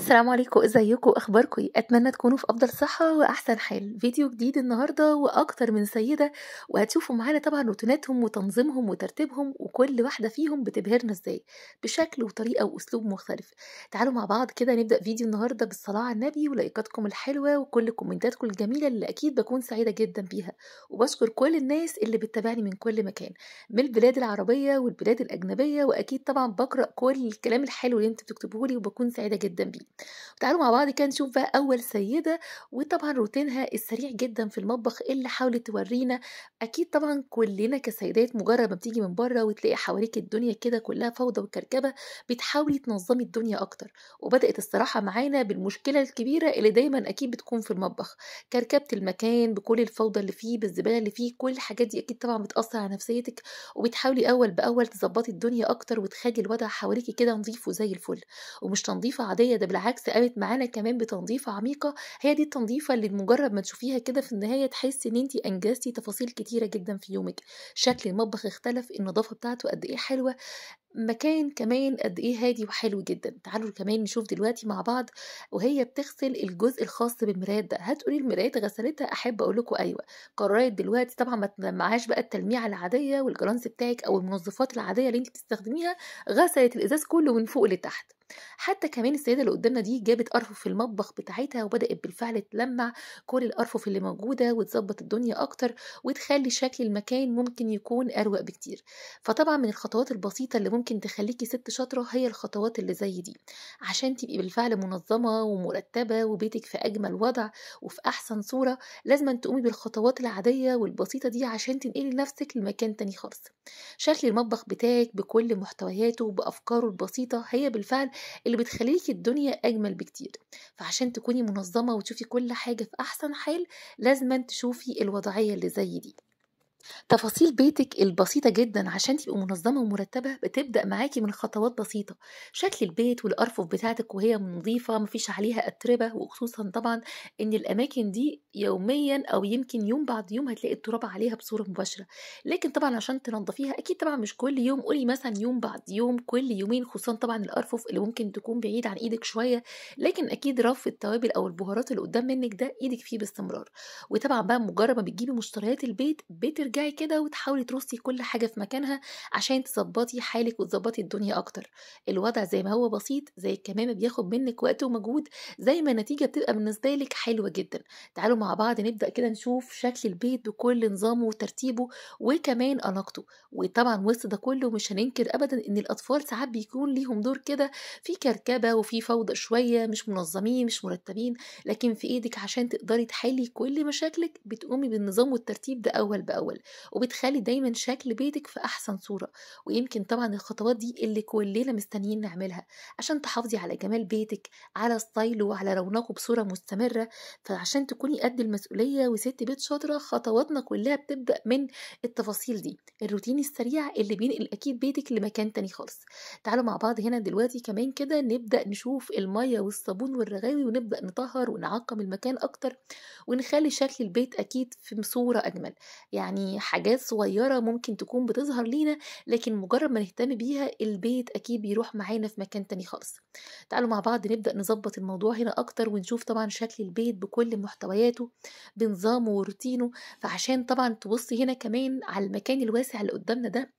السلام عليكم ازيكم اخباركم ايه؟ اتمنى تكونوا في افضل صحه واحسن حال فيديو جديد النهارده واكتر من سيده وهتشوفوا معانا طبعا روتيناتهم وتنظيمهم وترتيبهم وكل واحده فيهم بتبهرنا ازاي بشكل وطريقه واسلوب مختلف تعالوا مع بعض كده نبدا فيديو النهارده بالصلاه على النبي ولايكاتكم الحلوه وكل كومنتاتكم الجميله اللي اكيد بكون سعيده جدا بيها وبشكر كل الناس اللي بتتابعني من كل مكان من البلاد العربيه والبلاد الاجنبيه واكيد طبعا بقرا كل الكلام الحلو اللي انتوا بتكتبوه لي وبكون سعيده جدا بيه تعالوا مع بعض كده نشوف بقى اول سيده وطبعا روتينها السريع جدا في المطبخ اللي حاولت تورينا اكيد طبعا كلنا كسيدات مجرد ما بتيجي من بره وتلاقي حواليك الدنيا كده كلها فوضى وكركبه بتحاولي تنظمي الدنيا اكتر وبدات الصراحه معانا بالمشكله الكبيره اللي دايما اكيد بتكون في المطبخ كركبه المكان بكل الفوضى اللي فيه بالزباله اللي فيه كل الحاجات دي اكيد طبعا بتاثر على نفسيتك وبتحاولي اول باول تظبطي الدنيا اكتر وتخلي الوضع حواليك كده نظيف وزي الفل ومش تنظيفه عاديه ده بالعكس قامت معانا كمان بتنظيفة عميقة هي دي التنظيفة اللي مجرد ما تشوفيها كده في النهاية تحسي ان انت انجزتي تفاصيل كتيرة جدا في يومك شكل المطبخ اختلف النظافة بتاعته قد ايه حلوة مكان كمان قد ايه هادي وحلو جدا تعالوا كمان نشوف دلوقتي مع بعض وهي بتغسل الجزء الخاص بالمرايه ده هتقولي المرايه غسلتها احب اقول لكم ايوه قررت دلوقتي طبعا ما تلمعهاش بقى التلميعه العاديه والجرانس بتاعك او المنظفات العاديه اللي انت بتستخدميها غسلت الازاز كله من فوق لتحت حتى كمان السيده اللي قدامنا دي جابت ارفف في المطبخ بتاعتها وبدات بالفعل تلمع كل الارفف اللي موجوده وتظبط الدنيا اكتر وتخلي شكل المكان ممكن يكون اروق بكتير فطبعا من الخطوات البسيطه اللي ممكن تخليكي ست شاطره هي الخطوات اللي زي دي عشان تبقي بالفعل منظمه ومرتبه وبيتك في اجمل وضع وفي احسن صوره لازم تقومي بالخطوات العاديه والبسيطه دي عشان تنقلي نفسك لمكان تاني خالص شكل المطبخ بتاعك بكل محتوياته بافكاره البسيطه هي بالفعل اللي بتخليكي الدنيا أجمل بكتير فعشان تكوني منظمة وتشوفي كل حاجة في أحسن حال لازم تشوفي الوضعية اللي زي دي تفاصيل بيتك البسيطة جدا عشان تبقى منظمة ومرتبة بتبدأ معاكي من خطوات بسيطة شكل البيت والأرفف بتاعتك وهي نظيفة مفيش عليها أتربة وخصوصا طبعا إن الأماكن دي يوميا أو يمكن يوم بعد يوم هتلاقي التراب عليها بصورة مباشرة لكن طبعا عشان تنظفيها أكيد طبعا مش كل يوم قولي مثلا يوم بعد يوم كل يومين خصوصا طبعا الأرفف اللي ممكن تكون بعيد عن إيدك شوية لكن أكيد رف التوابل أو البهارات اللي قدام منك ده إيدك فيه باستمرار وطبعا بقى مجرد ما بتجيبي مشتريات البيت بترجعي ترجعي كده وتحاولي ترصي كل حاجه في مكانها عشان تظبطي حالك وتظبطي الدنيا اكتر الوضع زي ما هو بسيط زي الكمامه بياخد منك وقت ومجهود زي ما النتيجه بتبقى بالنسبه لك حلوه جدا تعالوا مع بعض نبدا كده نشوف شكل البيت بكل نظامه وترتيبه وكمان اناقته وطبعا وسط ده كله مش هننكر ابدا ان الاطفال ساعات بيكون ليهم دور كده في كركبه وفي فوضى شويه مش منظمين مش مرتبين لكن في ايدك عشان تقدري تحلي كل مشاكلك بتقومي بالنظام والترتيب ده اول باول وبتخلي دايما شكل بيتك في احسن صوره ويمكن طبعا الخطوات دي اللي كلنا مستنيين نعملها عشان تحافظي على جمال بيتك على ستايله وعلى رونقه بصوره مستمره فعشان تكوني قد المسؤوليه وست بيت شاطره خطواتنا كلها بتبدا من التفاصيل دي الروتين السريع اللي بينقل اكيد بيتك لمكان تاني خالص تعالوا مع بعض هنا دلوقتي كمان كده نبدا نشوف الميه والصابون والرغاوي ونبدا نطهر ونعقم المكان اكتر ونخلي شكل البيت اكيد في صوره اجمل يعني يعني حاجات صغيرة ممكن تكون بتظهر لينا لكن مجرد ما نهتم بيها البيت أكيد بيروح معانا في مكان تاني خالص تعالوا مع بعض نبدأ نظبط الموضوع هنا أكتر ونشوف طبعا شكل البيت بكل محتوياته بنظامه وروتينه فعشان طبعا تبصي هنا كمان على المكان الواسع اللي قدامنا ده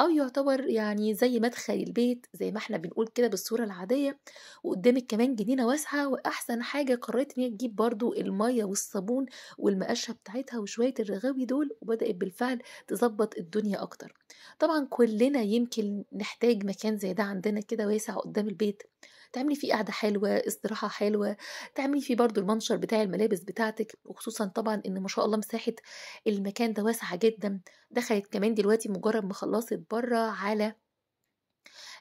أو يعتبر يعني زي مدخل البيت زي ما احنا بنقول كده بالصورة العادية وقدامك كمان جنينة واسعة وأحسن حاجة قررت إن هي تجيب برضو المية والصابون والمقاشة بتاعتها وشوية الرغاوي دول وبدأت بالفعل تظبط الدنيا أكتر طبعا كلنا يمكن نحتاج مكان زي ده عندنا كده واسع قدام البيت تعملي فيه قعده حلوه استراحه حلوه تعملي فيه برضو المنشر بتاع الملابس بتاعتك وخصوصا طبعا ان ما شاء الله مساحه المكان ده واسعه جدا دخلت كمان دلوقتي مجرد ما خلصت بره على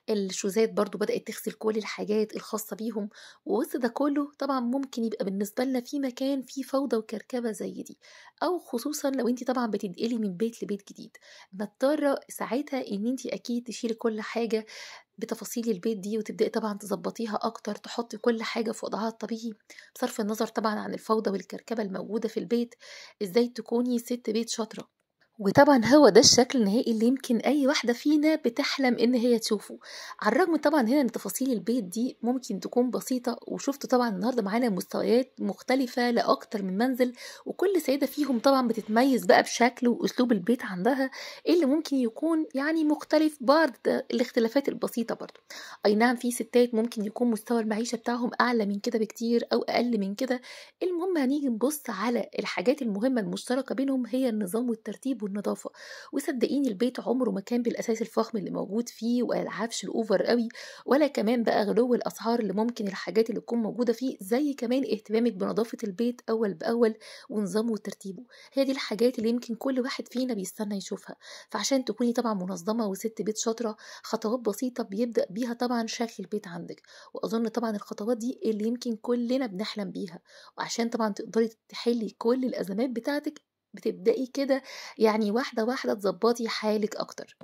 الشوزات برضو بدأت تغسل كل الحاجات الخاصة بيهم ووسط ده كله طبعا ممكن يبقى بالنسبة لنا في مكان فيه فوضى وكركبة زي دي أو خصوصا لو انت طبعا بتنقلي من بيت لبيت جديد مضطرة ساعتها ان انت اكيد تشيلي كل حاجة بتفاصيل البيت دي وتبداي طبعا تظبطيها اكتر تحطي كل حاجه في وضعها الطبيعي بصرف النظر طبعا عن الفوضى والكركبه الموجوده في البيت ازاي تكوني ست بيت شاطره وطبعا هو ده الشكل النهائي اللي يمكن اي واحده فينا بتحلم ان هي تشوفه على الرغم طبعا هنا ان تفاصيل البيت دي ممكن تكون بسيطه وشفتوا طبعا النهارده معانا مستويات مختلفه لاكتر من منزل وكل سيده فيهم طبعا بتتميز بقى بشكل واسلوب البيت عندها اللي ممكن يكون يعني مختلف بعض الاختلافات البسيطه برضو اي نعم في ستات ممكن يكون مستوى المعيشه بتاعهم اعلى من كده بكتير او اقل من كده المهم هنيجي نبص على الحاجات المهمه المشتركه بينهم هي النظام والترتيب والنظافه وصدقيني البيت عمره ما كان بالاساس الفخم اللي موجود فيه والعفش الاوفر قوي ولا كمان بقى غلو الاسعار اللي ممكن الحاجات اللي تكون موجوده فيه زي كمان اهتمامك بنظافه البيت اول باول ونظامه وترتيبه هي دي الحاجات اللي يمكن كل واحد فينا بيستنى يشوفها فعشان تكوني طبعا منظمه وست بيت شاطره خطوات بسيطه بيبدا بيها طبعا شكل البيت عندك واظن طبعا الخطوات دي اللي يمكن كلنا بنحلم بيها وعشان طبعا تقدري تحلي كل الازمات بتاعتك بتبدأي كده يعني واحدة واحدة تظبطي حالك أكتر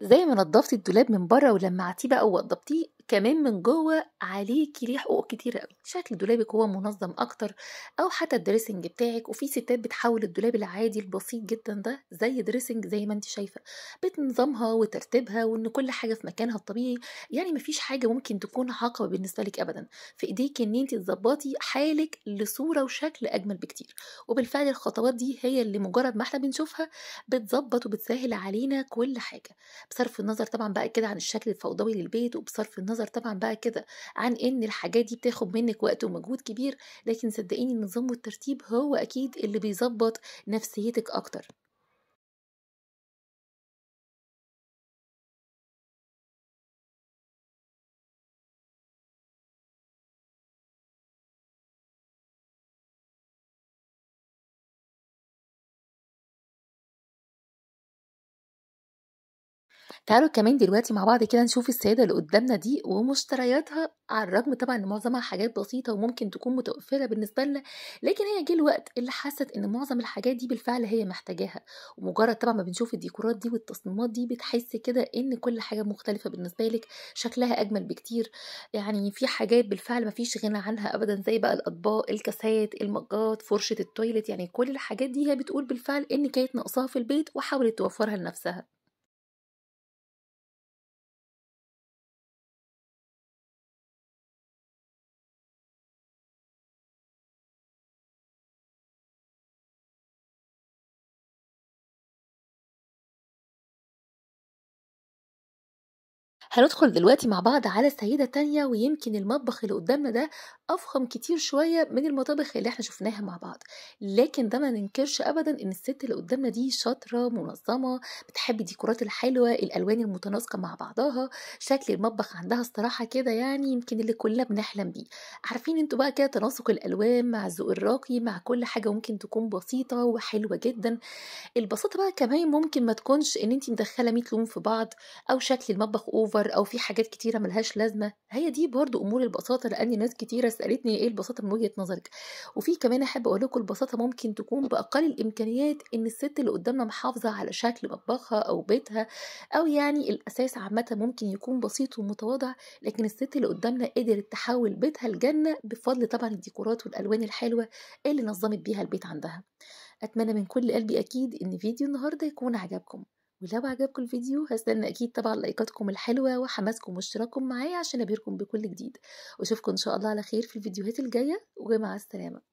زي ما نضفتي الدولاب من بره ولمعتيه بقى ووضبتيه كمان من جوه عليكي ليه حقوق كتير قوي شكل دولابك هو منظم اكتر او حتى الدريسنج بتاعك وفي ستات بتحول الدولاب العادي البسيط جدا ده زي دريسنج زي ما انت شايفه بتنظمها وترتيبها وان كل حاجه في مكانها الطبيعي يعني مفيش حاجه ممكن تكون عقبه بالنسبه لك ابدا في ايديك ان انت تظبطي حالك لصوره وشكل اجمل بكتير وبالفعل الخطوات دي هي اللي مجرد ما احنا بنشوفها بتظبط وبتسهل علينا كل حاجه بصرف النظر طبعا بقى كده عن الشكل الفوضوي للبيت وبصرف النظر النظر طبعا بقى كده عن ان الحاجات دي بتاخد منك وقت ومجهود كبير لكن صدقيني النظام والترتيب هو اكيد اللي بيظبط نفسيتك اكتر تعالوا كمان دلوقتي مع بعض كده نشوف السيدة اللي قدامنا دي ومشترياتها على الرغم طبعا ان معظمها حاجات بسيطة وممكن تكون متوفرة بالنسبة لنا لكن هي جه الوقت اللي حست ان معظم الحاجات دي بالفعل هي محتاجاها ومجرد طبعا ما بنشوف الديكورات دي والتصميمات دي بتحس كده ان كل حاجة مختلفة بالنسبة لك شكلها اجمل بكتير يعني في حاجات بالفعل ما فيش غنى عنها ابدا زي بقى الاطباق الكاسات المجات فرشة التويلت يعني كل الحاجات دي هي بتقول بالفعل ان كانت ناقصاها في البيت وحاولت توفرها لنفسها هندخل دلوقتي مع بعض على سيدة تانية ويمكن المطبخ اللي قدامنا ده أفخم كتير شوية من المطابخ اللي احنا شفناها مع بعض لكن ده ما ننكرش أبدا إن الست اللي قدامنا دي شاطرة منظمة بتحب الديكورات الحلوة الألوان المتناسقة مع بعضها شكل المطبخ عندها الصراحة كده يعني يمكن اللي كلنا بنحلم بيه عارفين انتوا بقى كده تناسق الألوان مع الذوق الراقي مع كل حاجة ممكن تكون بسيطة وحلوة جدا البساطة بقى كمان ممكن ما تكونش إن انت مدخلة 100 لون في بعض أو شكل المطبخ أوفر صور او في حاجات كتيره ملهاش لازمه هي دي برضو امور البساطه لان ناس كتيره سالتني ايه البساطه من وجهه نظرك وفي كمان احب اقول لكم البساطه ممكن تكون باقل الامكانيات ان الست اللي قدامنا محافظه على شكل مطبخها او بيتها او يعني الاساس عامه ممكن يكون بسيط ومتواضع لكن الست اللي قدامنا قدرت تحول بيتها لجنه بفضل طبعا الديكورات والالوان الحلوه اللي نظمت بيها البيت عندها اتمنى من كل قلبي اكيد ان فيديو النهارده يكون عجبكم ولو عجبكم الفيديو هستنى أكيد طبعا لايكاتكم الحلوة وحماسكم واشتراككم معايا عشان ابيركم بكل جديد وأشوفكم إن شاء الله على خير في الفيديوهات الجاية ومع السلامة